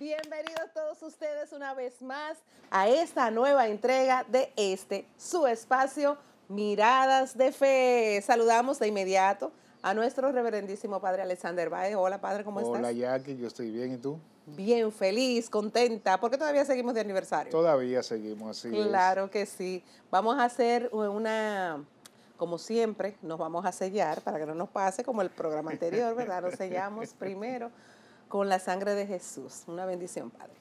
Bienvenidos todos ustedes una vez más a esta nueva entrega de este, su espacio, Miradas de Fe. Saludamos de inmediato a nuestro reverendísimo padre Alexander Baez. Hola padre, ¿cómo estás? Hola Jackie, yo estoy bien, ¿y tú? Bien, feliz, contenta, porque todavía seguimos de aniversario. Todavía seguimos, así Claro que sí. Vamos a hacer una, como siempre, nos vamos a sellar para que no nos pase como el programa anterior, ¿verdad? Nos sellamos primero con la sangre de Jesús. Una bendición, Padre.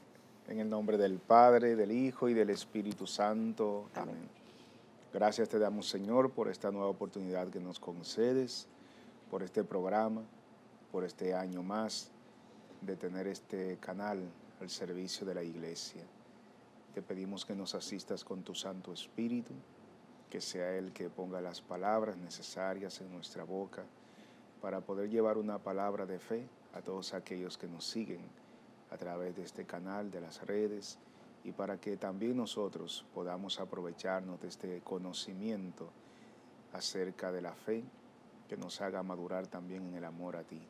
En el nombre del Padre, del Hijo y del Espíritu Santo. Amén. Gracias te damos, Señor, por esta nueva oportunidad que nos concedes, por este programa, por este año más de tener este canal al servicio de la Iglesia. Te pedimos que nos asistas con tu Santo Espíritu, que sea Él que ponga las palabras necesarias en nuestra boca para poder llevar una palabra de fe a todos aquellos que nos siguen a través de este canal, de las redes, y para que también nosotros podamos aprovecharnos de este conocimiento acerca de la fe que nos haga madurar también en el amor a ti.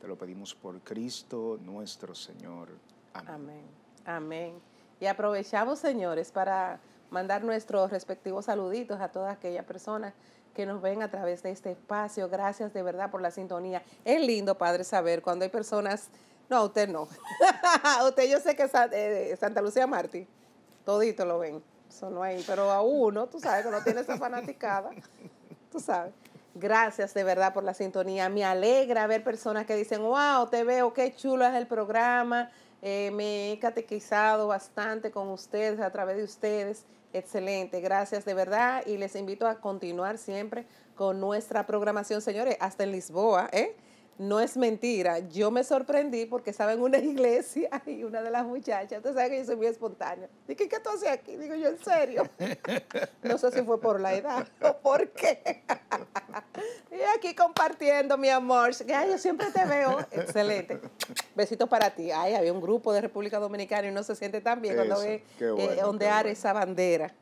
Te lo pedimos por Cristo nuestro Señor. Amén. Amén. Y aprovechamos, señores, para mandar nuestros respectivos saluditos a todas aquellas personas que nos ven a través de este espacio. Gracias de verdad por la sintonía. Es lindo, Padre, saber cuando hay personas... No, usted no. usted yo sé que eh, Santa Lucía Martí. Todito lo ven. solo no Pero a uno, tú sabes, que no tiene esa fanaticada. Tú sabes. Gracias de verdad por la sintonía. Me alegra ver personas que dicen, wow, te veo, qué chulo es el programa. Eh, me he catequizado bastante con ustedes, a través de ustedes. Excelente, gracias de verdad y les invito a continuar siempre con nuestra programación, señores, hasta en Lisboa, ¿eh? no es mentira. Yo me sorprendí porque estaba en una iglesia y una de las muchachas, tú sabes que yo soy muy espontánea. Dije, ¿qué tú haces aquí? Digo yo, ¿en serio? No sé si fue por la edad o por qué. Y aquí compartiendo, mi amor. Ay, yo siempre te veo. Excelente. Besitos para ti. Ay, había un grupo de República Dominicana y no se siente tan bien cuando ve eh, ondear esa bandera.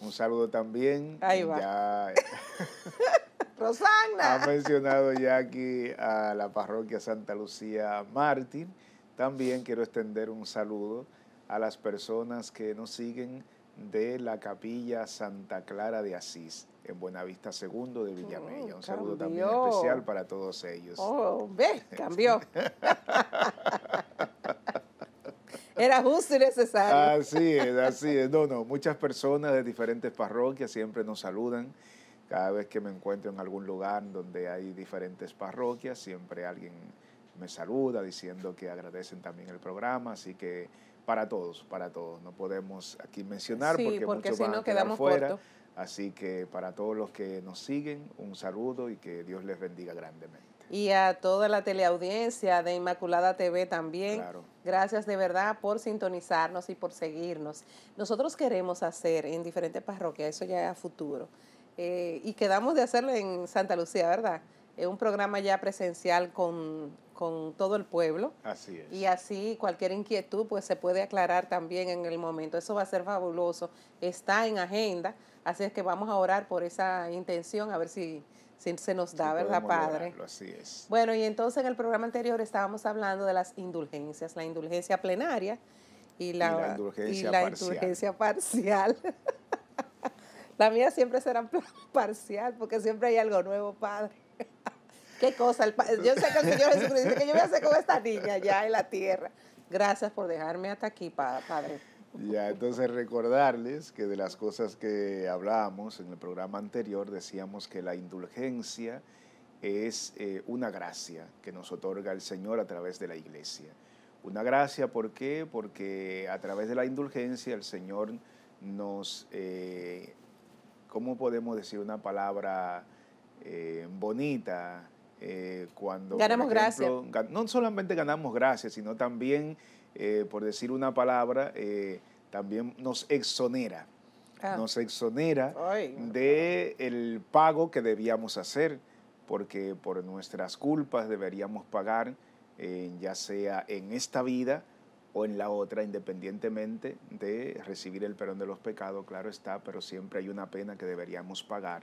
Un saludo también. Ahí va. Rosana. Ha mencionado ya aquí a la parroquia Santa Lucía Martín. También quiero extender un saludo a las personas que nos siguen de la capilla Santa Clara de Asís en Buenavista Segundo de Villamella. un saludo también especial para todos ellos. Oh, ve, cambió. Era justo y necesario. Así es, así es. No, no, muchas personas de diferentes parroquias siempre nos saludan cada vez que me encuentro en algún lugar donde hay diferentes parroquias, siempre alguien me saluda diciendo que agradecen también el programa, así que para todos, para todos. No podemos aquí mencionar porque, muchos si no, quedamos fuera. Así que para todos los que nos siguen, un saludo y que Dios les bendiga grandemente. Y a toda la teleaudiencia de Inmaculada TV también. Gracias de verdad por sintonizarnos y por seguirnos. Nosotros queremos hacer en diferentes parroquias, eso ya a futuro, eh, y quedamos de hacerlo en Santa Lucía, ¿verdad? Es un programa ya presencial con, con todo el pueblo. Así es. Y así cualquier inquietud pues se puede aclarar también en el momento. Eso va a ser fabuloso. Está en agenda, así es que vamos a orar por esa intención, a ver si, se nos da, ¿verdad, Padre? así es. Bueno, y entonces en el programa anterior estábamos hablando de las indulgencias, la indulgencia plenaria y la, la indulgencia Indulgencia parcial. La mía siempre será parcial, porque siempre hay algo nuevo, padre. Qué cosa. yo sé que el Señor Jesucristo dice que yo voy a hacer con esta niña ya en la tierra. Gracias por dejarme hasta aquí, padre. Ya, entonces recordarles que de las cosas que hablábamos en el programa anterior, decíamos que la indulgencia es eh, una gracia que nos otorga el Señor a través de la iglesia. Una gracia, ¿por qué? Porque a través de la indulgencia el Señor nos eh, ¿Cómo podemos decir una palabra eh, bonita eh, cuando... Ganamos gracias. No solamente ganamos gracias, sino también, eh, por decir una palabra, también nos exonera. Ah. Nos exonera del pago que debíamos hacer, porque por nuestras culpas deberíamos pagar, ya sea en esta vida, o en la otra, independientemente de recibir el perdón de los pecados, claro está, pero siempre hay una pena que deberíamos pagar.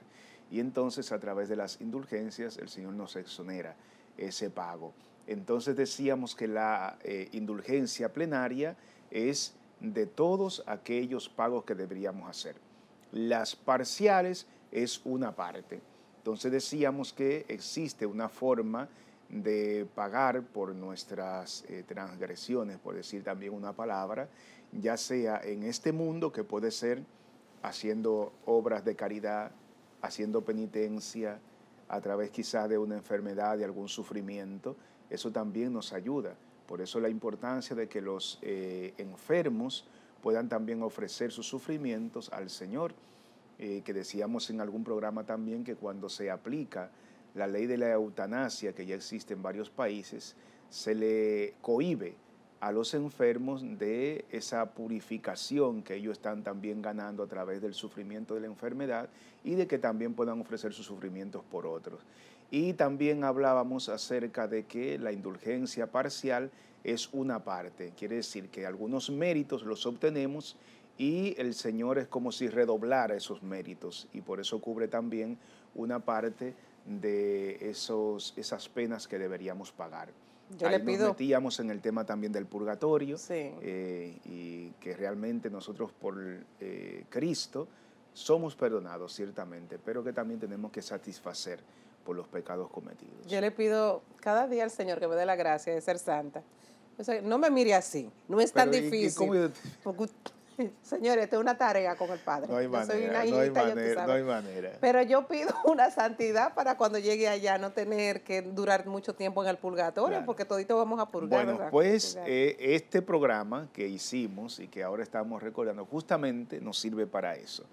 Y entonces a través de las indulgencias el Señor nos exonera ese pago. Entonces decíamos que la eh, indulgencia plenaria es de todos aquellos pagos que deberíamos hacer. Las parciales es una parte. Entonces decíamos que existe una forma de pagar por nuestras eh, transgresiones, por decir también una palabra, ya sea en este mundo, que puede ser haciendo obras de caridad, haciendo penitencia, a través quizás de una enfermedad, de algún sufrimiento, eso también nos ayuda. Por eso la importancia de que los eh, enfermos puedan también ofrecer sus sufrimientos al Señor, eh, que decíamos en algún programa también que cuando se aplica la ley de la eutanasia que ya existe en varios países, se le cohíbe a los enfermos de esa purificación que ellos están también ganando a través del sufrimiento de la enfermedad y de que también puedan ofrecer sus sufrimientos por otros. Y también hablábamos acerca de que la indulgencia parcial es una parte, quiere decir que algunos méritos los obtenemos y el Señor es como si redoblara esos méritos y por eso cubre también una parte de esos, esas penas que deberíamos pagar. Yo le pido. Nos metíamos en el tema también del purgatorio eh, y que realmente nosotros por eh, Cristo somos perdonados ciertamente, pero que también tenemos que satisfacer por los pecados cometidos. Yo le pido cada día al Señor que me dé la gracia de ser santa. no me mire así, no es tan difícil. Señores, esto es una tarea con el Padre. No hay manera, no hay manera, Pero yo pido una santidad para cuando llegue allá no tener que durar mucho tiempo en el purgatorio, porque todito vamos a purgar. Bueno, pues eh, este programa que hicimos y que ahora estamos recordando, justamente nos sirve para eso.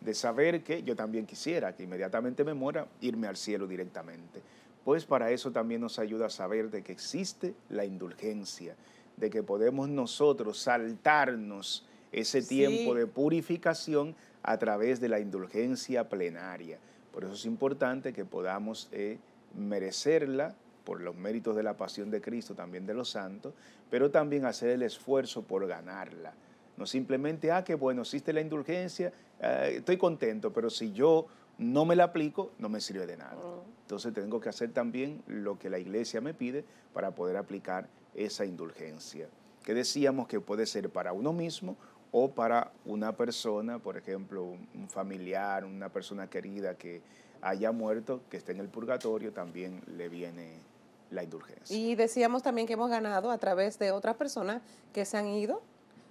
De saber que yo también quisiera que inmediatamente me muera, irme al cielo directamente. Pues para eso también nos ayuda a saber de que existe la indulgencia, de que podemos nosotros saltarnos ese tiempo de purificación a través de la indulgencia plenaria. Por eso es importante que podamos eh, merecerla por los méritos de la pasión de Cristo, también de los santos, pero también hacer el esfuerzo por ganarla. No simplemente, ah, qué bueno, existe la indulgencia, eh, estoy contento, pero si yo no me la aplico, no me sirve de nada. Oh. Entonces tengo que hacer también lo que la iglesia me pide para poder aplicar esa indulgencia, que decíamos que puede ser para uno mismo o para una persona, por ejemplo, un familiar, una persona querida que haya muerto, que esté en el purgatorio, también le viene la indulgencia. Y decíamos también que hemos ganado a través de otras personas que se han ido.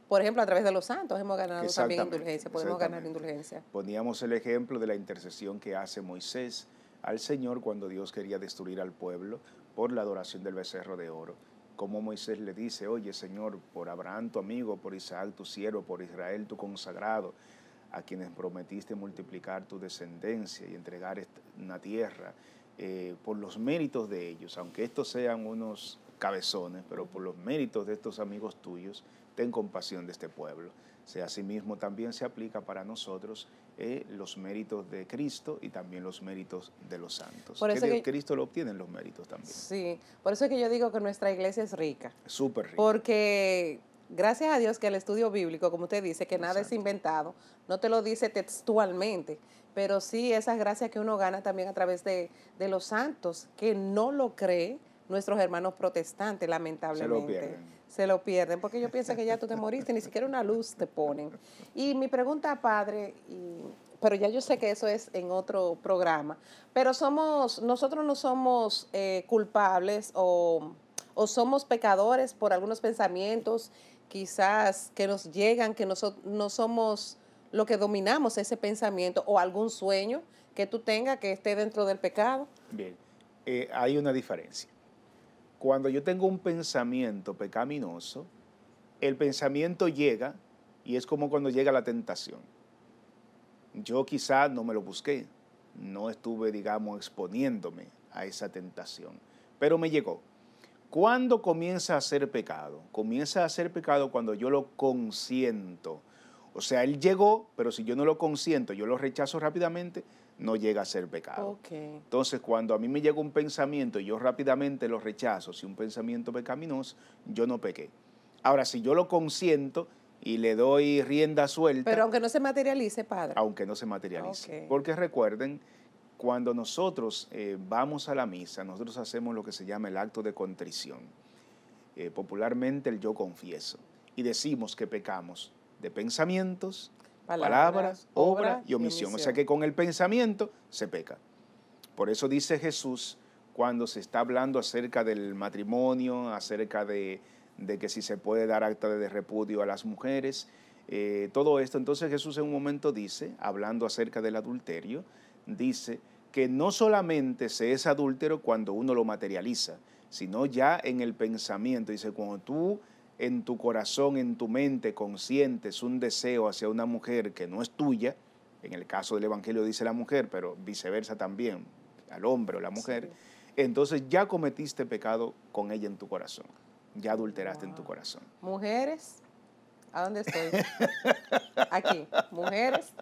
Por ejemplo, a través de los santos hemos ganado también indulgencia, podemos ganar indulgencia. Poníamos el ejemplo de la intercesión que hace Moisés al Señor cuando Dios quería destruir al pueblo por la adoración del becerro de oro como Moisés le dice, oye Señor, por Abraham tu amigo, por Isaac tu siervo, por Israel tu consagrado, a quienes prometiste multiplicar tu descendencia y entregar una tierra, eh, por los méritos de ellos, aunque estos sean unos cabezones, pero por los méritos de estos amigos tuyos, ten compasión de este pueblo sea, asimismo también se aplica para nosotros eh, los méritos de Cristo y también los méritos de los santos. Por que, de Cristo lo obtienen los méritos también. Sí, por eso es que yo digo que nuestra iglesia es rica. Súper rica. Porque gracias a Dios que el estudio bíblico, como usted dice, que nada es inventado, no te lo dice textualmente, pero sí esas gracias que uno gana también a través de, los santos, que no lo cree nuestros hermanos protestantes, lamentablemente se lo pierden, porque ellos piensan que ya tú te moriste, ni siquiera una luz te ponen. Y mi pregunta, padre, y, pero ya yo sé que eso es en otro programa, pero somos, nosotros no somos eh, culpables o, somos pecadores por algunos pensamientos quizás que nos llegan, que no, no somos lo que dominamos ese pensamiento o algún sueño que tú tengas que esté dentro del pecado. Bien, eh, hay una diferencia. Cuando yo tengo un pensamiento pecaminoso, el pensamiento llega y es como cuando llega la tentación. Yo quizás no me lo busqué, no estuve, digamos, exponiéndome a esa tentación, pero me llegó. ¿Cuándo comienza a ser pecado? Comienza a ser pecado cuando yo lo consiento. O sea, él llegó, pero si yo no lo consiento, yo lo rechazo rápidamente, no llega a ser pecado. Entonces, cuando a mí me llega un pensamiento y yo rápidamente lo rechazo, si un pensamiento pecaminoso, yo no pequé. Ahora, si yo lo consiento y le doy rienda suelta. Pero aunque no se materialice, padre. Aunque no se materialice. Porque recuerden, cuando nosotros eh, vamos a la misa, nosotros hacemos lo que se llama el acto de contrición. Eh, popularmente el yo confieso. Y decimos que pecamos de pensamientos, palabras, obra y omisión. O sea que con el pensamiento se peca. Por eso dice Jesús cuando se está hablando acerca del matrimonio, acerca de, que si se puede dar acta de repudio a las mujeres, eh, todo esto. Entonces Jesús en un momento dice, hablando acerca del adulterio, dice que no solamente se es adúltero cuando uno lo materializa, sino ya en el pensamiento. Dice, cuando tú en tu corazón, en tu mente, conscientes un deseo hacia una mujer que no es tuya, en el caso del Evangelio dice la mujer, pero viceversa también, al hombre o la mujer, entonces ya cometiste pecado con ella en tu corazón, ya adulteraste en tu corazón. Mujeres, ¿a dónde estoy? Aquí, mujeres,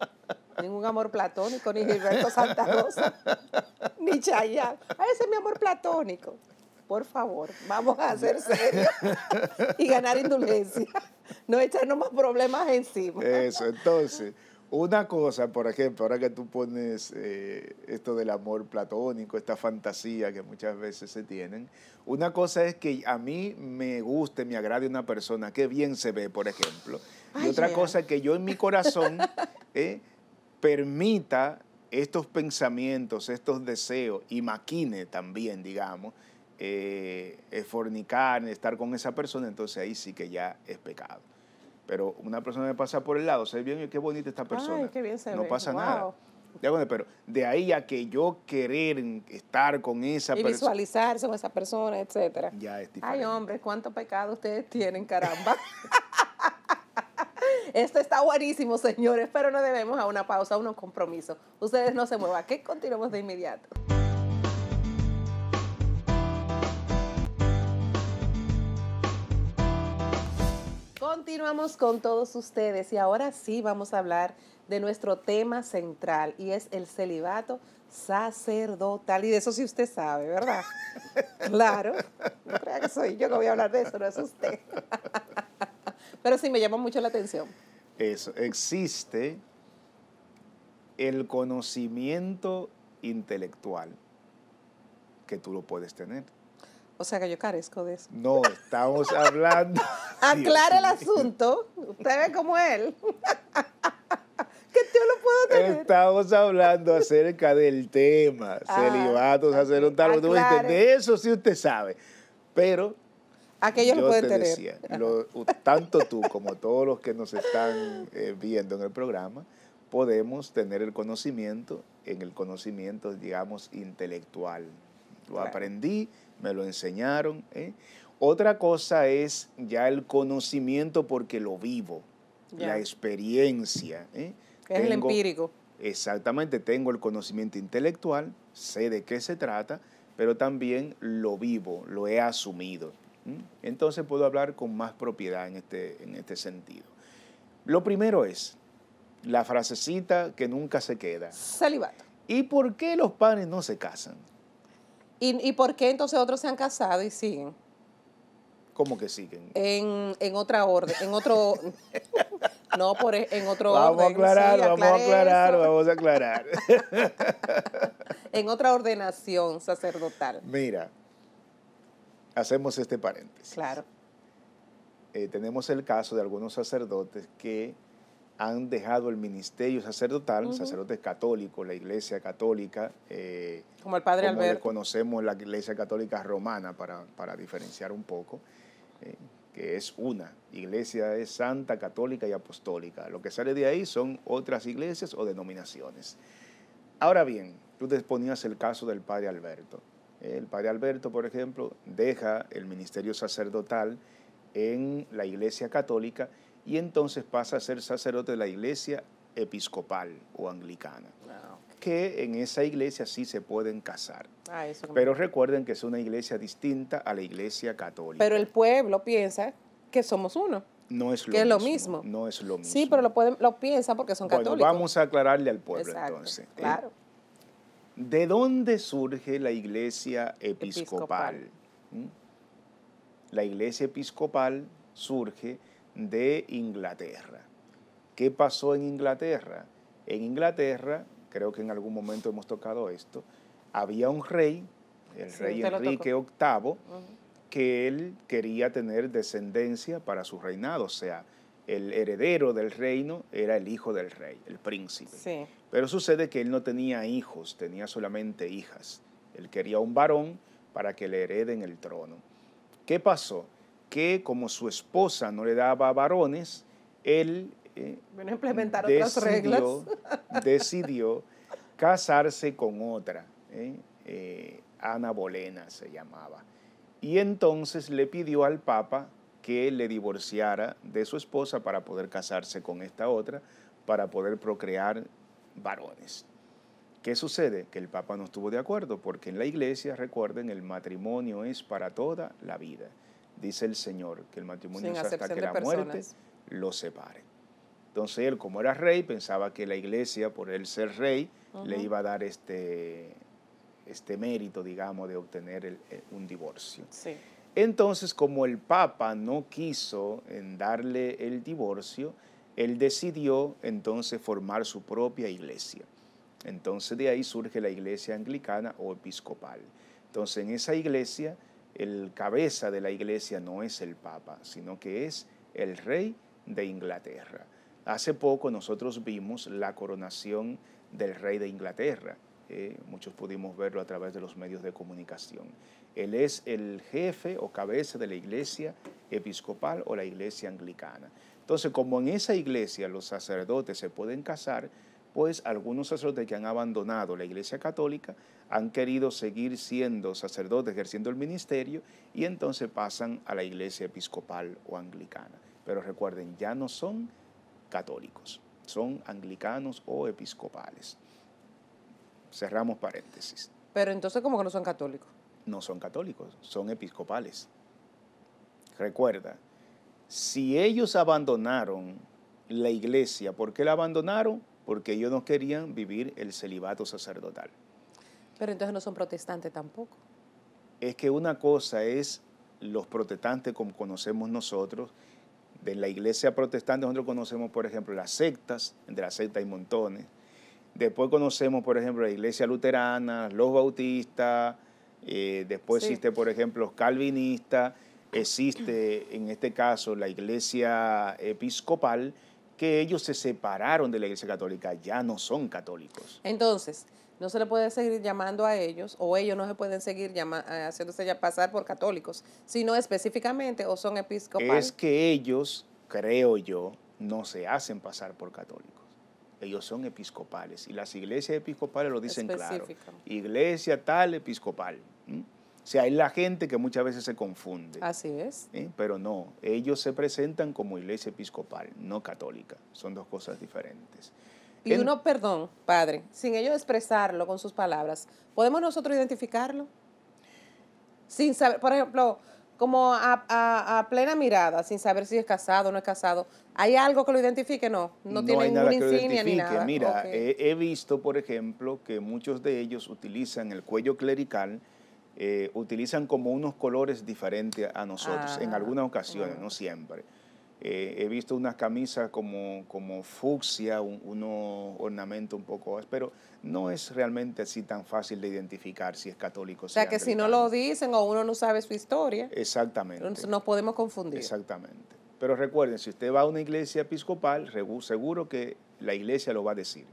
ningún amor platónico, ni Gilberto Santa Rosa, ni Chayal, ese es mi amor platónico por favor, vamos a ser serios y ganar indulgencia. No echarnos más problemas encima. Eso, entonces, una cosa, por ejemplo, ahora que tú pones eh, esto del amor platónico, esta fantasía que muchas veces se tienen, una cosa es que a mí me guste, me agrade una persona, que bien se ve, por ejemplo. Y otra cosa es que yo en mi corazón eh, permita estos pensamientos, estos deseos y maquine también, digamos, eh, es fornicar, estar con esa persona, entonces ahí sí que ya es pecado. Pero una persona me pasa por el lado, se bien qué bonita esta persona. no pasa nada. Pero de ahí a que yo querer estar con esa persona. Y visualizarse con esa persona, etcétera. Ya es Ay, hombre, cuánto pecado ustedes tienen, caramba. Esto está buenísimo, señores, pero no debemos a una pausa, a unos compromisos. Ustedes no se muevan, que continuamos de inmediato. Continuamos con todos ustedes y ahora sí vamos a hablar de nuestro tema central y es el celibato sacerdotal. Y de eso sí usted sabe, ¿verdad? claro. No crea que soy yo que voy a hablar de eso, no es usted. Pero sí me llama mucho la atención. Eso, existe el conocimiento intelectual que tú lo puedes tener o sea que yo carezco de eso. No, estamos hablando. Aclara el asunto. Usted ve como él. ¿Qué yo lo puedo tener. Estamos hablando acerca del tema. Ah, celibatos, tal... De eso sí usted sabe. Pero. aquellos lo pueden te tener. Decía, tanto tú como todos los que nos están eh, viendo en el programa, podemos tener el conocimiento en el conocimiento, digamos, intelectual. Lo aprendí me lo enseñaron. ¿eh? Otra cosa es ya el conocimiento porque lo vivo, la experiencia. ¿eh? Es el empírico. Exactamente, tengo el conocimiento intelectual, sé de qué se trata, pero también lo vivo, lo he asumido. Entonces puedo hablar con más propiedad en este, en este sentido. Lo primero es la frasecita que nunca se queda. Salivato. ¿Y por qué los padres no se casan? ¿Y, por qué entonces otros se han casado y siguen? ¿Cómo que siguen? En, otra orden, en otro... no, por, e, en otro vamos A aclarar, vamos a aclarar, vamos a aclarar. en otra ordenación sacerdotal. Mira, hacemos este paréntesis. Claro. Eh, tenemos el caso de algunos sacerdotes que han dejado el ministerio sacerdotal, sacerdotes católicos, la iglesia católica. Eh, como el padre como conocemos la iglesia católica romana, para, diferenciar un poco, eh, que es una. Iglesia es santa, católica y apostólica. Lo que sale de ahí son otras iglesias o denominaciones. Ahora bien, tú te ponías el caso del padre Alberto. El padre Alberto, por ejemplo, deja el ministerio sacerdotal en la iglesia católica y entonces pasa a ser sacerdote de la iglesia episcopal o anglicana. Ah, que en esa iglesia sí se pueden casar. Ah, pero recuerden que es una iglesia distinta a la iglesia católica. Pero el pueblo piensa que somos uno. No es lo, que es lo mismo. No es lo mismo. Sí, pero lo, pueden, piensan porque son bueno, Vamos a aclararle al pueblo entonces. ¿eh? Claro. ¿De dónde surge la iglesia episcopal? ¿Mm? La iglesia episcopal surge de Inglaterra. ¿Qué pasó en Inglaterra? En Inglaterra, creo que en algún momento hemos tocado esto, había un rey, el rey Enrique VIII, que él quería tener descendencia para su reinado, o sea, el heredero del reino era el hijo del rey, el príncipe. Pero sucede que él no tenía hijos, tenía solamente hijas. Él quería un varón para que le hereden el trono. ¿Qué pasó? que como su esposa no le daba varones, él eh, decidió, casarse con otra. ¿eh? Eh, Ana Bolena se llamaba. Y entonces le pidió al Papa que le divorciara de su esposa para poder casarse con esta otra, para poder procrear varones. ¿Qué sucede? Que el Papa no estuvo de acuerdo, porque en la iglesia, recuerden, el matrimonio es para toda la vida dice el Señor, que el matrimonio es hasta que la muerte lo separe. Entonces él, como era rey, pensaba que la iglesia, por él ser rey, le iba a dar este, este mérito, digamos, de obtener un divorcio. Entonces, como el Papa no quiso en darle el divorcio, él decidió entonces formar su propia iglesia. Entonces de ahí surge la iglesia anglicana o episcopal. Entonces en esa iglesia el cabeza de la iglesia no es el Papa, sino que es el Rey de Inglaterra. Hace poco nosotros vimos la coronación del Rey de Inglaterra. ¿eh? muchos pudimos verlo a través de los medios de comunicación. Él es el jefe o cabeza de la iglesia episcopal o la iglesia anglicana. Entonces, como en esa iglesia los sacerdotes se pueden casar, pues algunos sacerdotes que han abandonado la Iglesia Católica han querido seguir siendo sacerdotes, ejerciendo el ministerio, y entonces pasan a la Iglesia Episcopal o Anglicana. Pero recuerden, ya no son católicos, son anglicanos o episcopales. Cerramos paréntesis. Pero entonces, ¿cómo que no son católicos? No son católicos, son episcopales. Recuerda, si ellos abandonaron la iglesia, ¿por qué la abandonaron? porque ellos no querían vivir el celibato sacerdotal. Pero entonces no son protestantes tampoco. Es que una cosa es los protestantes como conocemos nosotros, de la iglesia protestante nosotros conocemos, por ejemplo, las sectas, de las sectas hay montones. Después conocemos, por ejemplo, la iglesia luterana, los bautistas, eh, después existe, por ejemplo, los calvinistas, existe en este caso la iglesia episcopal, que ellos se separaron de la Iglesia Católica, ya no son católicos. Entonces, no se le puede seguir llamando a ellos o ellos no se pueden seguir eh, haciéndose pasar por católicos, sino específicamente o son episcopales. Es que ellos, creo yo, no se hacen pasar por católicos. Ellos son episcopales y las iglesias episcopales lo dicen claro. Iglesia tal episcopal. O sea, hay la gente que muchas veces se confunde. Así es. Pero no, ellos se presentan como iglesia episcopal, no católica. Son dos cosas diferentes. Y uno, perdón, padre, sin ellos expresarlo con sus palabras, ¿podemos nosotros identificarlo? Sin saber, por ejemplo, como a, plena mirada, sin saber si es casado o no es casado. ¿Hay algo que lo identifique? No, no, tiene ningún insignia ni Mira, he, visto, por ejemplo, que muchos de ellos utilizan el cuello clerical eh, utilizan como unos colores diferentes a nosotros, en ah, algunas ocasiones, no siempre. Eh, he visto unas camisas como, como fucsia, unos ornamentos un poco, pero no es realmente así tan fácil de identificar si es católico. O sea, que si no lo dicen o uno no sabe su historia. Exactamente. Nos podemos confundir. Exactamente. Pero recuerden, si usted va a una iglesia episcopal, seguro que la iglesia lo va a decir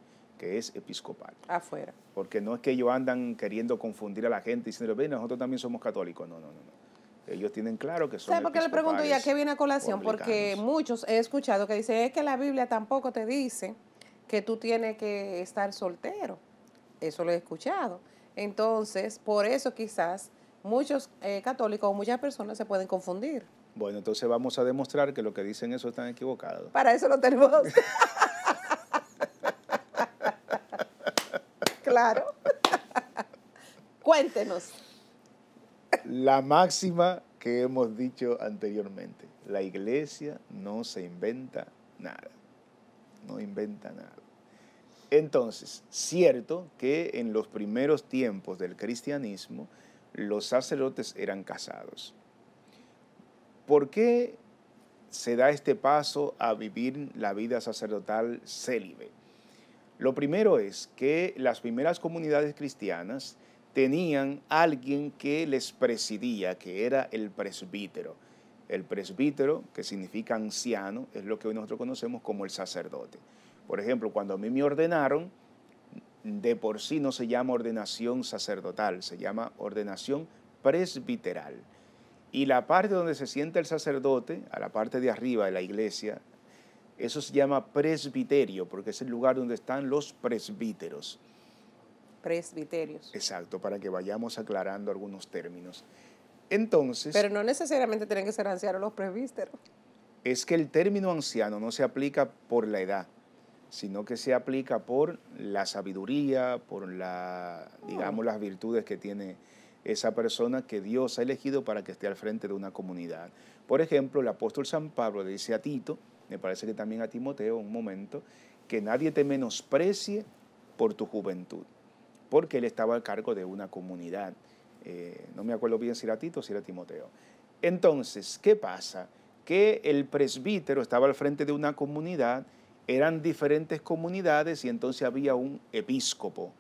es episcopal. Afuera. Porque no es que ellos andan queriendo confundir a la gente diciendo, ven, nosotros también somos católicos. No, no, no. Ellos tienen claro que son. ¿Sabes por qué le pregunto ya qué viene a colación? Porque muchos he escuchado que dicen, es que la Biblia tampoco te dice que tú tienes que estar soltero. Eso lo he escuchado. Entonces, por eso quizás muchos eh, católicos o muchas personas se pueden confundir. Bueno, entonces vamos a demostrar que lo que dicen eso están equivocados. Para eso lo tenemos. claro. Cuéntenos. La máxima que hemos dicho anteriormente, la iglesia no se inventa nada, no inventa nada. Entonces, cierto que en los primeros tiempos del cristianismo, los sacerdotes eran casados. ¿Por qué se da este paso a vivir la vida sacerdotal célibe? Lo primero es que las primeras comunidades cristianas tenían alguien que les presidía, que era el presbítero. El presbítero, que significa anciano, es lo que hoy nosotros conocemos como el sacerdote. Por ejemplo, cuando a mí me ordenaron, de por sí no se llama ordenación sacerdotal, se llama ordenación presbiteral. Y la parte donde se sienta el sacerdote, a la parte de arriba de la iglesia, eso se llama presbiterio, porque es el lugar donde están los presbíteros. Presbiterios. Exacto, para que vayamos aclarando algunos términos. Entonces. Pero no necesariamente tienen que ser ancianos los presbíteros. Es que el término anciano no se aplica por la edad, sino que se aplica por la sabiduría, por la, digamos, las virtudes que tiene esa persona que Dios ha elegido para que esté al frente de una comunidad. Por ejemplo, el apóstol San Pablo le dice a Tito, me parece que también a Timoteo un momento, que nadie te menosprecie por tu juventud, porque él estaba al cargo de una comunidad. Eh, no me acuerdo bien si era Tito o si era Timoteo. Entonces, ¿qué pasa? Que el presbítero estaba al frente de una comunidad, eran diferentes comunidades y entonces había un episcopo.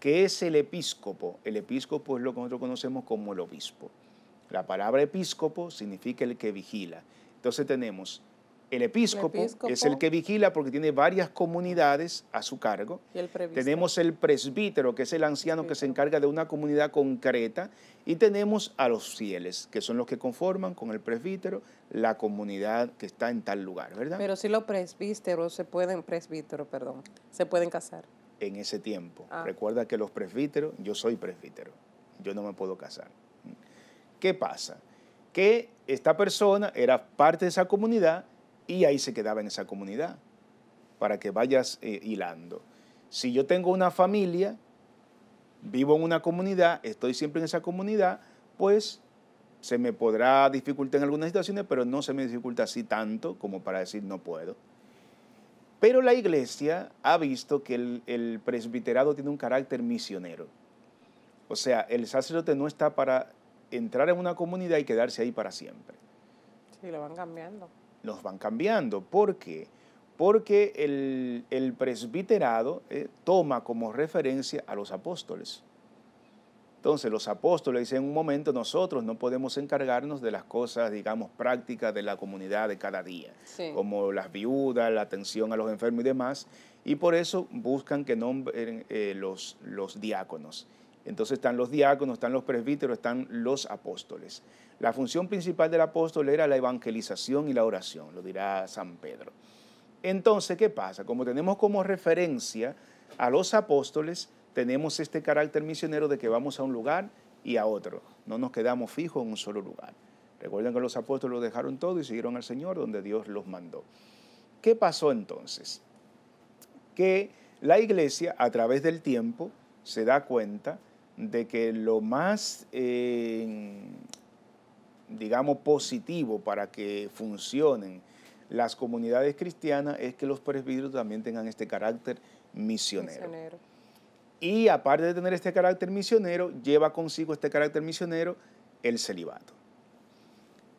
¿Qué es el episcopo? El episcopo es lo que nosotros conocemos como el obispo. La palabra episcopo significa el que vigila. Entonces tenemos el episcopo, es el que vigila porque tiene varias comunidades a su cargo. tenemos el presbítero, que es el anciano que se encarga de una comunidad concreta. Y tenemos a los fieles, que son los que conforman con el presbítero la comunidad que está en tal lugar, ¿verdad? Pero si los presbíteros se pueden, presbítero, perdón, se pueden casar. En ese tiempo. Ah. Recuerda que los presbíteros, yo soy presbítero, yo no me puedo casar. ¿Qué pasa? Que esta persona era parte de esa comunidad y ahí se quedaba en esa comunidad, para que vayas eh, hilando. Si yo tengo una familia, vivo en una comunidad, estoy siempre en esa comunidad, pues se me podrá dificultar en algunas situaciones, pero no se me dificulta así tanto como para decir no puedo. Pero la iglesia ha visto que el, el, presbiterado tiene un carácter misionero. O sea, el sacerdote no está para entrar en una comunidad y quedarse ahí para siempre. Sí, lo van cambiando nos van cambiando. ¿Por qué? Porque el, el presbiterado eh, toma como referencia a los apóstoles. Entonces los apóstoles dicen en un momento nosotros no podemos encargarnos de las cosas, digamos, prácticas de la comunidad de cada día, como las viudas, la atención a los enfermos y demás, y por eso buscan que nombren eh, los, los diáconos. Entonces están los diáconos, están los presbíteros, están los apóstoles. La función principal del apóstol era la evangelización y la oración, lo dirá San Pedro. Entonces, ¿qué pasa? Como tenemos como referencia a los apóstoles, tenemos este carácter misionero de que vamos a un lugar y a otro. No nos quedamos fijos en un solo lugar. Recuerden que los apóstoles lo dejaron todo y siguieron al Señor donde Dios los mandó. ¿Qué pasó entonces? Que la iglesia, a través del tiempo, se da cuenta de que lo más, eh, digamos, positivo para que funcionen las comunidades cristianas es que los presbíteros también tengan este carácter misionero. misionero. Y aparte de tener este carácter misionero, lleva consigo este carácter misionero el celibato.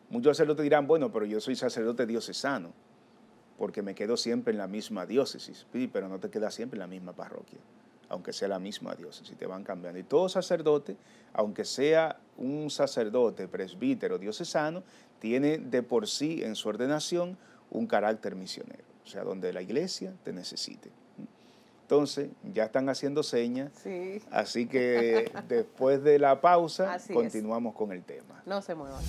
Muchos sacerdotes dirán, bueno, pero yo soy sacerdote diocesano, porque me quedo siempre en la misma diócesis, pero no te quedas siempre en la misma parroquia aunque sea la misma si te van cambiando. Y todo sacerdote, aunque sea un sacerdote, presbítero, diocesano, tiene de por sí en su ordenación un carácter misionero, o sea, donde la iglesia te necesite. Entonces, ya están haciendo señas. Sí. Así que después de la pausa, continuamos con el tema. No se muevan.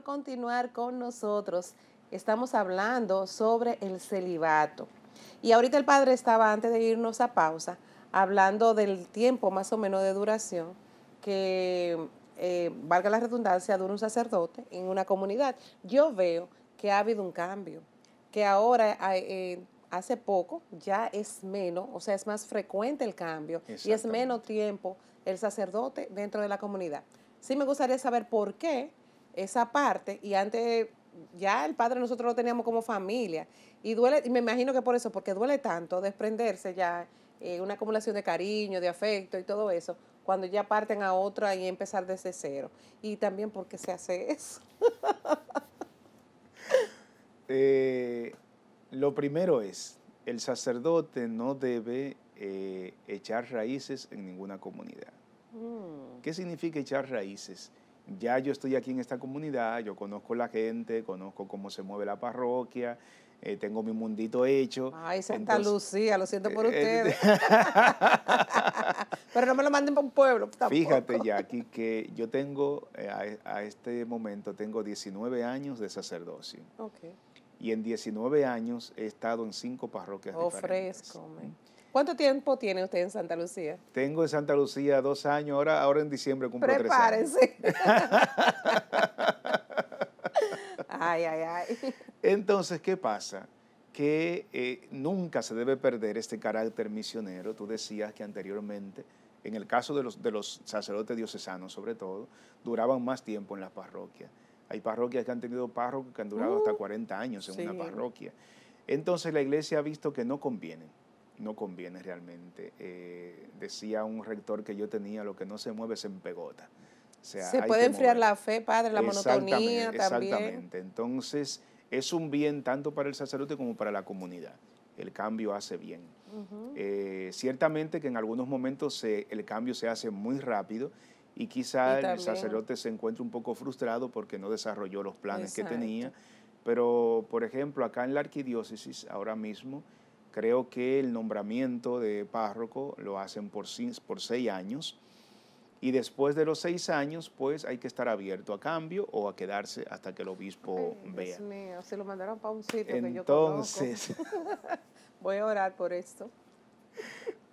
continuar con nosotros. Estamos hablando sobre el celibato. Y ahorita el padre estaba, antes de irnos a pausa, hablando del tiempo más o menos de duración que, eh, valga la redundancia, dura un sacerdote en una comunidad. Yo veo que ha habido un cambio, que ahora... Eh, eh, hace poco ya es menos, o sea, es más frecuente el cambio y es menos tiempo el sacerdote dentro de la comunidad. Sí me gustaría saber por qué esa parte y antes ya el padre nosotros lo teníamos como familia y duele, y me imagino que por eso, porque duele tanto desprenderse ya, eh, una acumulación de cariño, de afecto y todo eso, cuando ya parten a otra y empezar desde cero. Y también porque se hace eso. Eh, lo primero es, el sacerdote no debe eh, echar raíces en ninguna comunidad. Mm. ¿Qué significa echar raíces? ya yo estoy aquí en esta comunidad, yo conozco la gente, conozco cómo se mueve la parroquia, eh, tengo mi mundito hecho. Ay, Santa Lucía, lo siento por eh, eh, ustedes. Pero no me lo manden para un pueblo. Tampoco. Fíjate, Jackie, que yo tengo, a, este momento, tengo 19 años de sacerdocio. Okay. Y en 19 años he estado en cinco parroquias oh, mm. ¿Cuánto tiempo tiene usted en Santa Lucía? Tengo en Santa Lucía dos años, ahora, ahora en diciembre cumplo tres años. ay, ay, ay. Entonces, ¿qué pasa? Que eh, nunca se debe perder este carácter misionero. Tú decías que anteriormente, en el caso de los, sacerdotes diocesanos sobre todo, duraban más tiempo en las parroquias. Hay parroquias que han tenido párrocos que han durado hasta 40 uh, años en una parroquia. Entonces la iglesia ha visto que no convienen no conviene realmente. Eh, decía un rector que yo tenía, lo que no se mueve es en pegota. se puede enfriar la fe, padre, la monotonía exactamente, también. Exactamente. Entonces, es un bien tanto para el sacerdote como para la comunidad. El cambio hace bien. Eh, ciertamente que en algunos momentos el cambio se hace muy rápido y quizá el sacerdote se encuentra un poco frustrado porque no desarrolló los planes que tenía. Pero, por ejemplo, acá en la arquidiócesis, ahora mismo, Creo que el nombramiento de párroco lo hacen por, por seis años y después de los seis años, pues hay que estar abierto a cambio o a quedarse hasta que el obispo vea. Dios mío, se lo mandaron para un sitio Entonces, que yo conozco. Voy a orar por esto.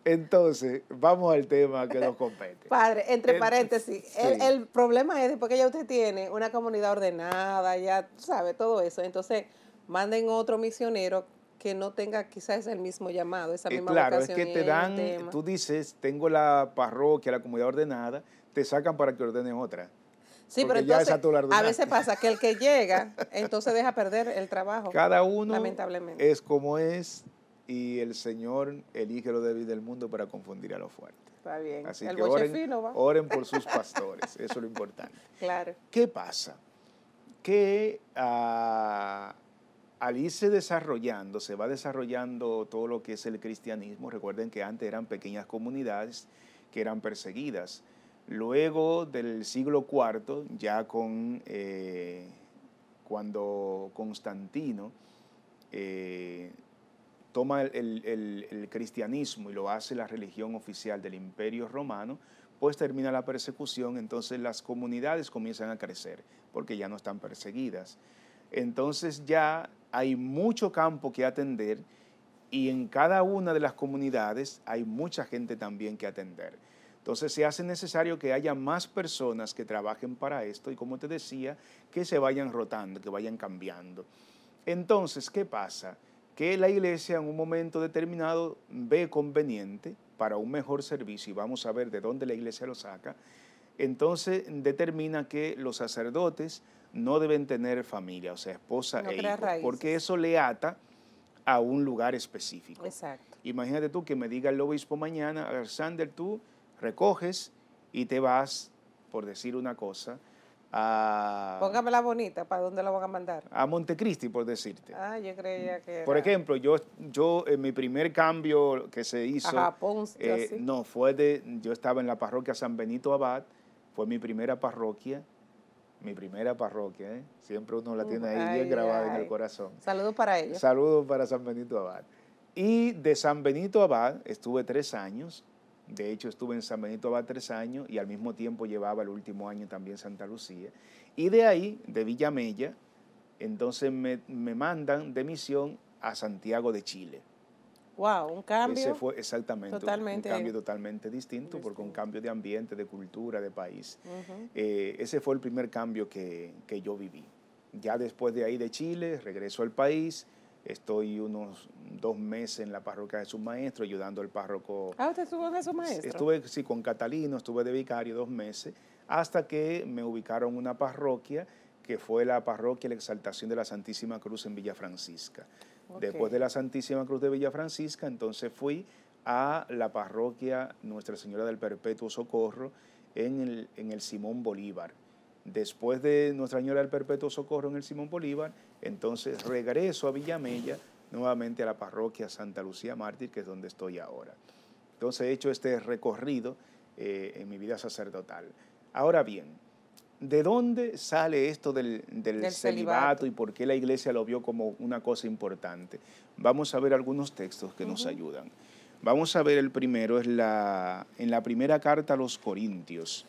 Entonces, vamos al tema que nos compete. Padre, entre paréntesis, el, problema es porque ya usted tiene una comunidad ordenada, ya sabe todo eso, entonces manden otro misionero que no tenga quizás el mismo llamado, esa eh, misma eh, claro, es que te dan, tú dices, tengo la parroquia, la comunidad ordenada, te sacan para que ordenes otra. Sí, pero entonces, a veces pasa que el que llega, entonces deja perder el trabajo. Cada uno lamentablemente. es como es y el Señor elige lo débil del mundo para confundir a los fuertes. Está bien. el que oren, va. oren por sus pastores, eso es lo importante. Claro. ¿Qué pasa? Que ah, al irse desarrollando, se va desarrollando todo lo que es el cristianismo. Recuerden que antes eran pequeñas comunidades que eran perseguidas. Luego del siglo IV, ya con eh, cuando Constantino eh, toma el, el cristianismo y lo hace la religión oficial del Imperio Romano, pues termina la persecución, entonces las comunidades comienzan a crecer porque ya no están perseguidas. Entonces ya hay mucho campo que atender y en cada una de las comunidades hay mucha gente también que atender. Entonces se hace necesario que haya más personas que trabajen para esto y como te decía, que se vayan rotando, que vayan cambiando. Entonces, ¿qué pasa? Que la iglesia en un momento determinado ve conveniente para un mejor servicio, y vamos a ver de dónde la iglesia lo saca, entonces determina que los sacerdotes no deben tener familia, o sea, esposa e hijos, porque eso le ata a un lugar específico. Exacto. Imagínate tú que me diga el obispo mañana, Alexander, tú recoges y te vas, por decir una cosa, a... Póngame la bonita, ¿para dónde la van a mandar? A Montecristi, por decirte. Ah, yo creía que... Por ejemplo, yo, yo en mi primer cambio que se hizo... A Japón, eh, No, fue de... Yo estaba en la parroquia San Benito Abad, fue mi primera parroquia, mi primera parroquia, ¿eh? siempre uno la tiene ahí bien grabada en el corazón. Saludos para ellos. Saludos para San Benito Abad. Y de San Benito Abad estuve tres años, de hecho estuve en San Benito Abad tres años y al mismo tiempo llevaba el último año también Santa Lucía. Y de ahí, de Villamella, entonces me, me mandan de misión a Santiago de Chile wow, un cambio. Ese fue exactamente totalmente. un cambio totalmente distinto, porque un cambio de ambiente, de cultura, de país. Eh, ese fue el primer cambio que, que, yo viví. Ya después de ahí de Chile, regreso al país. Estoy unos dos meses en la parroquia de su maestro, ayudando al párroco. Ah, usted estuvo de su maestro. Estuve, sí, con Catalino, estuve de vicario dos meses, hasta que me ubicaron una parroquia que fue la parroquia de La Exaltación de la Santísima Cruz en Villa Francisca. Después de la Santísima Cruz de Villa Francisca, entonces fui a la parroquia Nuestra Señora del Perpetuo Socorro en el, Simón Bolívar. Después de Nuestra Señora del Perpetuo Socorro en el Simón Bolívar, entonces regreso a Villamella, nuevamente a la parroquia Santa Lucía Mártir, que es donde estoy ahora. Entonces he hecho este recorrido eh, en mi vida sacerdotal. Ahora bien, ¿de dónde sale esto del, celibato, y por qué la iglesia lo vio como una cosa importante? Vamos a ver algunos textos que nos ayudan. Vamos a ver el primero, es la, en la primera carta a los Corintios.